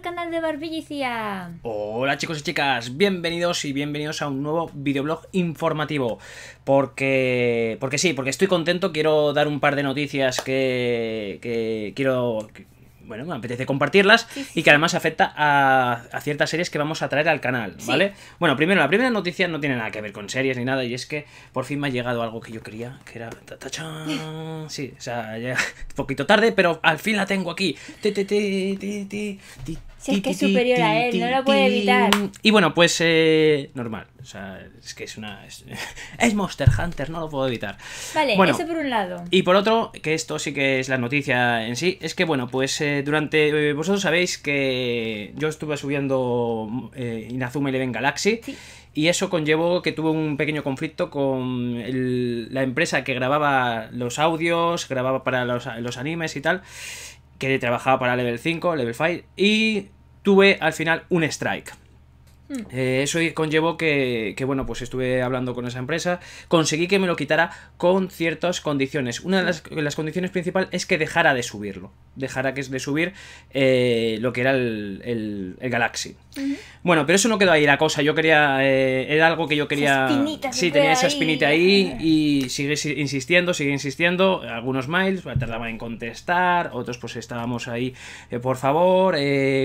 canal de Barbillicia. Hola chicos y chicas, bienvenidos y bienvenidos a un nuevo videoblog informativo. Porque. Porque sí, porque estoy contento, quiero dar un par de noticias que. que quiero. bueno, me apetece compartirlas y que además afecta a, ciertas series que vamos a traer al canal, ¿vale? Bueno, primero, la primera noticia no tiene nada que ver con series ni nada y es que por fin me ha llegado algo que yo quería, que era... Sí, o sea, ya un poquito tarde, pero al fin la tengo aquí. Si es que es superior a él, no lo puede evitar. Y bueno, pues eh, normal. O sea, es que es una. Es, Monster Hunter, no lo puedo evitar. Vale, eso por un lado. Y por otro, que esto sí que es la noticia en sí, es que bueno, pues eh, durante. Eh, vosotros sabéis que yo estuve subiendo Inazuma Eleven Galaxy. Y eso conllevó que tuve un pequeño conflicto con la empresa que grababa los audios, grababa para los, los animes y tal que trabajaba para Level 5, Level 5, y tuve al final un strike. Mm. Eh, eso conllevó que, bueno, pues estuve hablando con esa empresa, conseguí que me lo quitara con ciertas condiciones. Una de las, mm. condiciones principales es que dejara de subirlo, dejara que, es de subir eh, lo que era el, Galaxy. Bueno, pero eso no quedó ahí la cosa, yo quería, eh, era algo que yo quería... Espinita, sí, tenía esa espinita ahí, y sigue insistiendo, sigue insistiendo, algunos mails, pues, tardaban en contestar, otros pues estábamos ahí, por favor,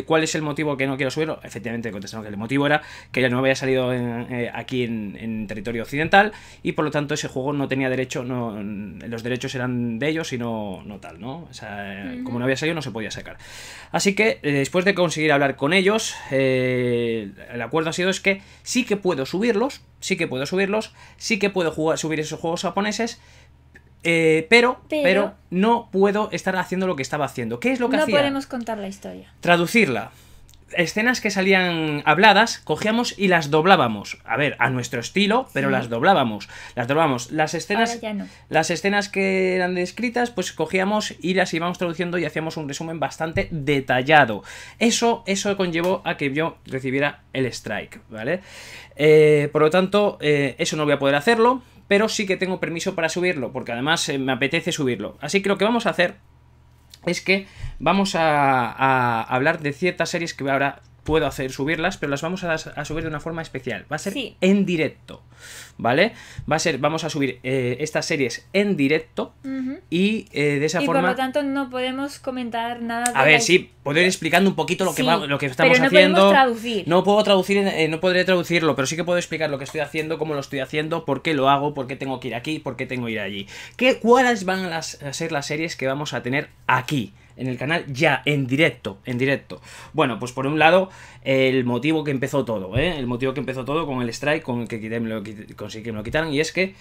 ¿cuál es el motivo que no quiero subirlo? Efectivamente contestaron que el motivo era que ya no había salido eh, aquí en, territorio occidental y por lo tanto ese juego no tenía derecho, no, los derechos eran de ellos y no, tal, ¿no? como no había salido no se podía sacar. Así que eh, después de conseguir hablar con ellos, eh, el acuerdo ha sido es que sí que puedo subirlos, sí que puedo subirlos, sí que puedo subir esos juegos japoneses, pero, pero, no puedo estar haciendo lo que estaba haciendo. ¿Qué es lo que hacía? No podemos contar la historia. Traducirla escenas que salían habladas, cogíamos y las doblábamos. A ver, a nuestro estilo, pero las doblábamos. Las doblábamos. Las escenas. Las escenas que eran descritas, pues cogíamos y las íbamos traduciendo y hacíamos un resumen bastante detallado. Eso, eso conllevó a que yo recibiera el strike, ¿vale? Eh, por lo tanto, eh, eso no voy a poder hacerlo. Pero sí que tengo permiso para subirlo, porque además eh, me apetece subirlo. Así que lo que vamos a hacer es que vamos a, hablar de ciertas series que ahora puedo hacer subirlas, pero las vamos a, subir de una forma especial. Va a ser en directo, ¿vale? Va a ser, vamos a subir eh, estas series en directo y eh, de esa y forma. por lo tanto no podemos comentar nada. a ver, sí, poder ir explicando un poquito lo que lo que estamos pero no haciendo. traducir. No puedo traducir, eh, no podré traducirlo, pero sí que puedo explicar lo que estoy haciendo, cómo lo estoy haciendo, por qué lo hago, por qué tengo que ir aquí, por qué tengo que ir allí. ¿Qué, ¿Cuáles van a ser las series que vamos a tener aquí? en el canal ya, en directo, en directo. Bueno, pues por un lado, el motivo que empezó todo, ¿eh? El motivo que empezó todo con el strike, con el que me lo, que me lo quitaran, y es que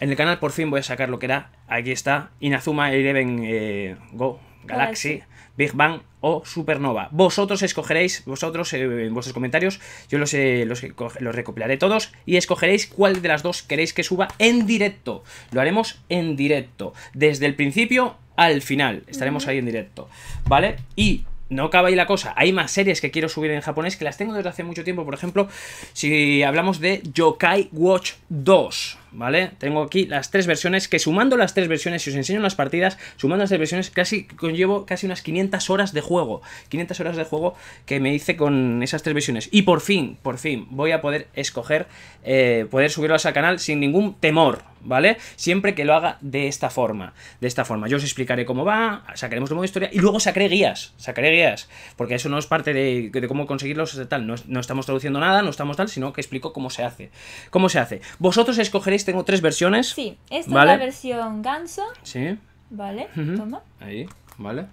en el canal por fin voy a sacar lo que era, aquí está, Inazuma Eleven eh, Go, Galaxy, Big Bang o Supernova. Vosotros escogeréis, vosotros eh, en vuestros comentarios, yo los, eh, los, los, recopilaré todos y escogeréis cuál de las dos queréis que suba en directo. Lo haremos en directo, desde el principio al final. Estaremos ahí en directo, ¿vale? Y no acaba ahí la cosa. Hay más series que quiero subir en japonés que las tengo desde hace mucho tiempo. Por ejemplo, si hablamos de Yokai Watch 2. ¿vale? Tengo aquí las tres versiones, que sumando las tres versiones, si os enseño las partidas, sumando las tres versiones, casi conllevo casi unas 500 horas de juego. 500 horas de juego que me hice con esas tres versiones. Y por fin, por fin, voy a poder escoger, eh, poder subirlas al canal sin ningún temor, ¿vale? Siempre que lo haga de esta forma, de esta forma. Yo os explicaré cómo va, sacaremos la modo historia y luego sacaré guías, sacaré guías, porque eso no es parte de, cómo conseguirlos, tal. No, no estamos traduciendo nada, no estamos tal, sino que explico cómo se hace. ¿Cómo se hace? Vosotros escogeréis tengo tres versiones. Sí, esta es la versión ganso. Sí. Vale, toma. Ahí, vale.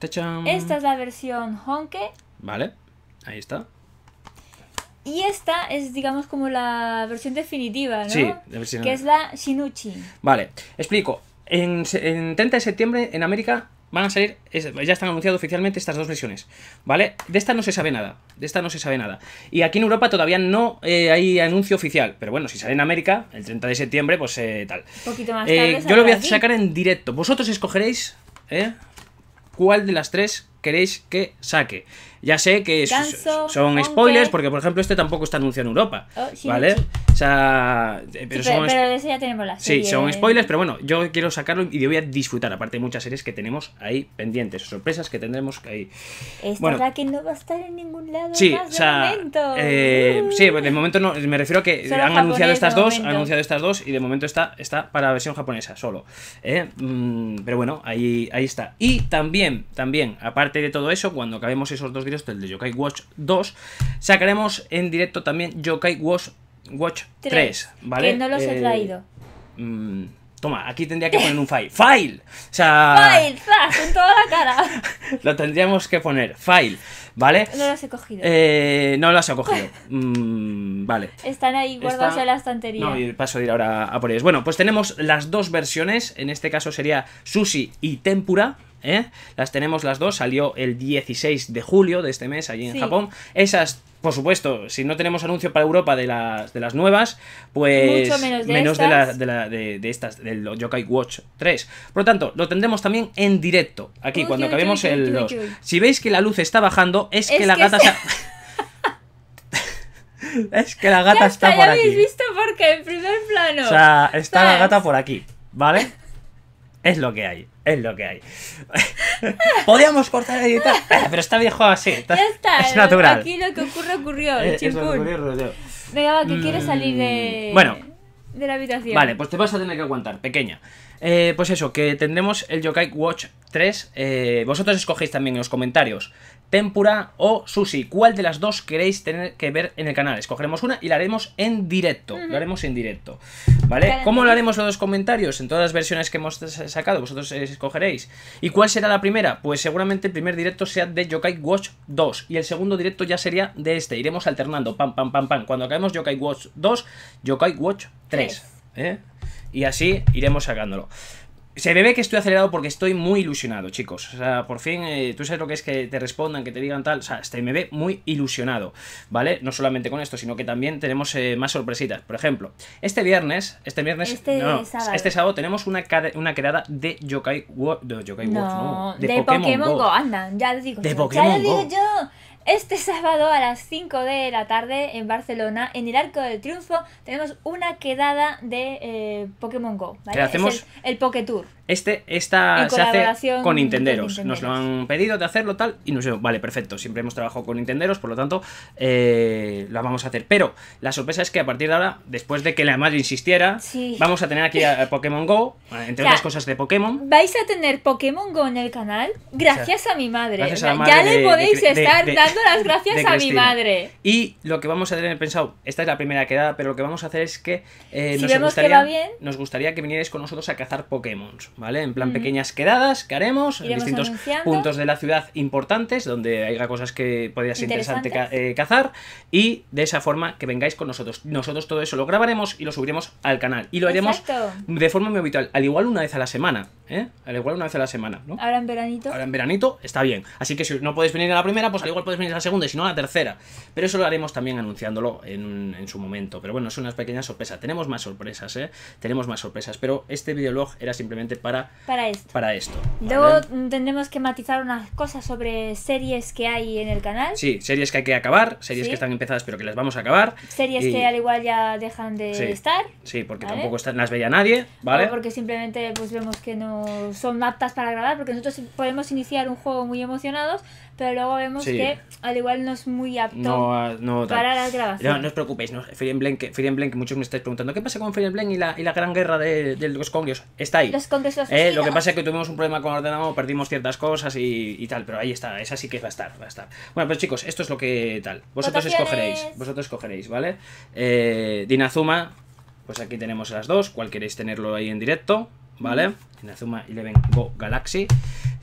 Esta es la versión honke. Vale, ahí está. Y esta es, digamos, como la versión definitiva, Que es la Shinuchi. Vale, explico. En, en 30 de septiembre en América van a salir, ya están anunciadas oficialmente estas dos versiones, ¿vale? De esta no se sabe nada, de esta no se sabe nada. Y aquí en Europa todavía no eh, hay anuncio oficial, pero bueno, si sale en América, el 30 de septiembre, pues eh, tal. Eh, yo lo voy a sacar en directo. Vosotros escogeréis, ¿eh? ¿Cuál de las tres queréis que saque. Ya sé que son spoilers, porque por ejemplo este tampoco está anunciado en Europa. Oh, ¿Vale? O sea. Eh, pero, eso ya tenemos la serie. Sí, son spoilers, pero bueno, yo quiero sacarlo y voy a disfrutar. Aparte hay muchas series que tenemos ahí pendientes, sorpresas que tendremos ahí. Esta es la que no va a estar en ningún lado. Sí, más o sea. De momento. Eh, sí, pues de momento no. Me refiero a que han anunciado estas dos, han anunciado estas dos y de momento está, está para la versión japonesa solo. ¿eh? Mm, pero bueno, ahí, ahí está. Y también, también, aparte de todo eso, cuando acabemos esos dos vídeos del de Yokai Watch 2, sacaremos en directo también Yokai Watch, Watch 3, ¿vale? Que no los he eh, traído. Mm, toma, aquí tendría que poner un file. ¡File! O sea. ¡File! toda la cara! lo tendríamos que poner. ¡File! ¿Vale? No los he cogido. Eh, no los he cogido. Mm, vale. Están ahí guardados en la estantería. paso a ir ahora a por ellos. Bueno, pues tenemos las dos versiones. En este caso sería sushi y tempura. ¿eh? Las tenemos las dos, salió el 16 de julio de este mes allí en Japón. Esas, por supuesto, si no tenemos anuncio para Europa de las, de las nuevas, pues menos de estas, de, de, del Yokai Watch 3. Por lo tanto, lo tendremos también en directo, aquí, cuando acabemos el... Los... Si veis que la luz está bajando, es, que la gata... está es que la gata está, por por ya aquí. habéis visto porque en primer plano. O sea, está la gata por aquí, ¿vale? es lo que hay es lo que hay. Podíamos cortar y editar, eh, pero está viejo así. ya está, es natural. Aquí lo que ocurre ocurrió. el eh, es que ocurrió, Venga, va, que mm, quiere salir de. Bueno. De la habitación. Vale, pues te vas a tener que aguantar, pequeña. Eh, pues eso, que tendremos el Yokai Watch 3, eh, vosotros escogéis también en los comentarios tempura o sushi. ¿Cuál de las dos queréis tener que ver en el canal? Escogeremos una y la haremos en directo. Lo haremos en directo. ¿Vale? ¿Cómo lo haremos los comentarios? En todas las versiones que hemos sacado, vosotros eh, escogeréis. ¿Y cuál será la primera? Pues seguramente el primer directo sea de Yokai Watch 2. Y el segundo directo ya sería de este. Iremos alternando. Pam, pam, pam, pam. Cuando acabemos Yokai Watch 2, Yokai Watch 3. ¿eh? Y así iremos sacándolo. Se ve que estoy acelerado porque estoy muy ilusionado, chicos. O sea, por fin, eh, tú sabes lo que es que te respondan, que te digan tal. O sea, me ve muy ilusionado, ¿vale? No solamente con esto, sino que también tenemos eh, más sorpresitas. Por ejemplo, este viernes, este viernes, este este sábado. tenemos una, una quedada de Yokai World, de Yokai no, no, de, Pokémon, Go. Anda, ya digo. De ya lo digo yo. Este sábado a las 5 de la tarde en Barcelona, en el Arco del Triunfo, tenemos una quedada de eh, Pokémon Go. ¿vale? hacemos? el, el Tour. Este, esta se hace con Nintenderos. Nos lo han pedido de hacerlo tal y nos digo, vale, perfecto. Siempre hemos trabajado con Nintenderos, por lo tanto, eh, la vamos a hacer. Pero la sorpresa es que a partir de ahora, después de que la madre insistiera, vamos a tener aquí a Pokémon Go, eh, entre otras cosas de Pokémon. Vais a tener Pokémon Go en el canal gracias a mi madre. ya le podéis estar dando gracias a mi madre. Y lo que vamos a tener pensado, esta es la primera quedada, pero lo que vamos a hacer es que eh, nos, gustaría, que vinierais con nosotros a cazar Pokémon, ¿vale? En plan, pequeñas quedadas que haremos en distintos puntos de la ciudad importantes, donde haya cosas que podría ser interesante eh, cazar, y de esa forma que vengáis con nosotros. Nosotros todo eso lo grabaremos y lo subiremos al canal. Y lo haremos de forma muy habitual, al igual una vez a la semana, ¿eh? Al igual una vez a la semana, ¿no? Ahora en veranito. Ahora en veranito está bien. Así que si no podéis venir a la primera, pues al igual podéis venir la segunda y si no la tercera. Pero eso lo haremos también anunciándolo en, en su momento. Pero bueno, es una pequeña sorpresa. Tenemos más sorpresas, ¿eh? Tenemos más sorpresas. Pero este videolog era simplemente para, para esto. Luego tendremos que matizar unas cosas sobre series que hay en el canal. Sí, series que hay que acabar, series que están empezadas pero que las vamos a acabar. Series que al igual ya dejan de estar. Sí, porque tampoco están, las veía nadie, ¿vale? porque simplemente pues vemos que no son aptas para grabar, porque nosotros podemos iniciar un juego muy emocionados, pero luego vemos que al igual no es muy apto ah, para la grabación. No, no os preocupéis, ¿no? Fire Emblem, que, muchos me estáis preguntando, ¿qué pasa con Fire Emblem y la, y la gran guerra de, los congios? Está ahí. Los eh, Lo que pasa es que tuvimos un problema con ordenado, perdimos ciertas cosas y, tal, pero ahí está, esa sí que va a estar, va a estar. Bueno, pues chicos, esto es lo que tal. Vosotros escogeréis, vosotros escogeréis, ¿vale? Eh, Dinazuma, pues aquí tenemos las dos, cuál queréis tenerlo ahí en directo, ¿vale? Dinazuma Eleven Go Galaxy.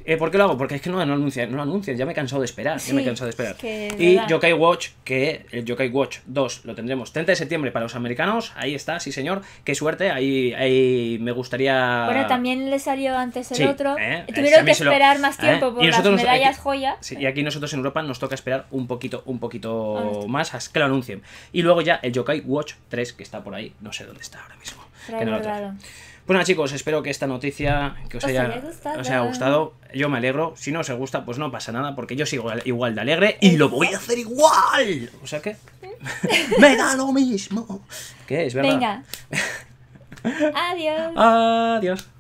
Eh, ¿Por qué lo hago? Porque es que no, no anuncian, no ya me he cansado de esperar, ya me he de esperar. y Watch, que el eh, Jokai Watch 2 lo tendremos 30 de septiembre para los americanos, ahí está, sí señor, qué suerte, ahí, me gustaría... Bueno, también le salió antes el otro, eh, tuvieron que esperar más tiempo por las medallas y aquí nosotros en Europa nos toca esperar un poquito, un poquito más a que lo anuncien. Y luego ya el Yokai Watch 3, que está por ahí, no sé dónde está ahora mismo que Bueno chicos, espero que esta noticia que os, haya, os, haya, gustado. Yo me alegro. Si no os gusta, pues no pasa nada, porque yo sigo igual de alegre y lo voy a hacer igual. O sea que... me da lo mismo. ¿Qué es verdad? Venga. Adiós. Adiós.